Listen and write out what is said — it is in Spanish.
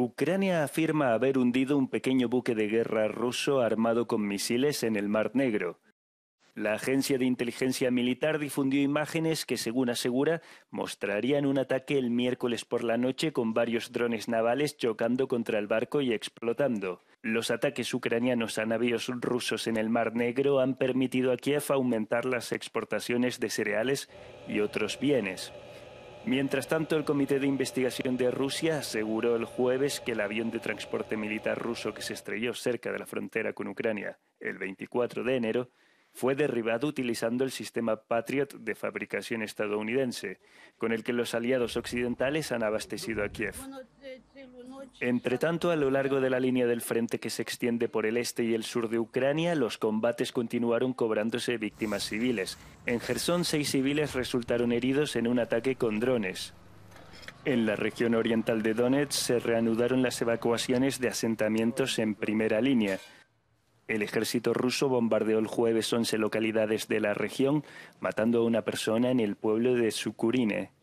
Ucrania afirma haber hundido un pequeño buque de guerra ruso armado con misiles en el Mar Negro. La agencia de inteligencia militar difundió imágenes que, según asegura, mostrarían un ataque el miércoles por la noche con varios drones navales chocando contra el barco y explotando. Los ataques ucranianos a navíos rusos en el Mar Negro han permitido a Kiev aumentar las exportaciones de cereales y otros bienes. Mientras tanto, el Comité de Investigación de Rusia aseguró el jueves que el avión de transporte militar ruso que se estrelló cerca de la frontera con Ucrania el 24 de enero fue derribado utilizando el sistema Patriot de fabricación estadounidense, con el que los aliados occidentales han abastecido a Kiev. Entre tanto, a lo largo de la línea del frente que se extiende por el este y el sur de Ucrania, los combates continuaron cobrándose víctimas civiles. En Gerson, seis civiles resultaron heridos en un ataque con drones. En la región oriental de Donetsk se reanudaron las evacuaciones de asentamientos en primera línea. El ejército ruso bombardeó el jueves 11 localidades de la región, matando a una persona en el pueblo de Sukurine.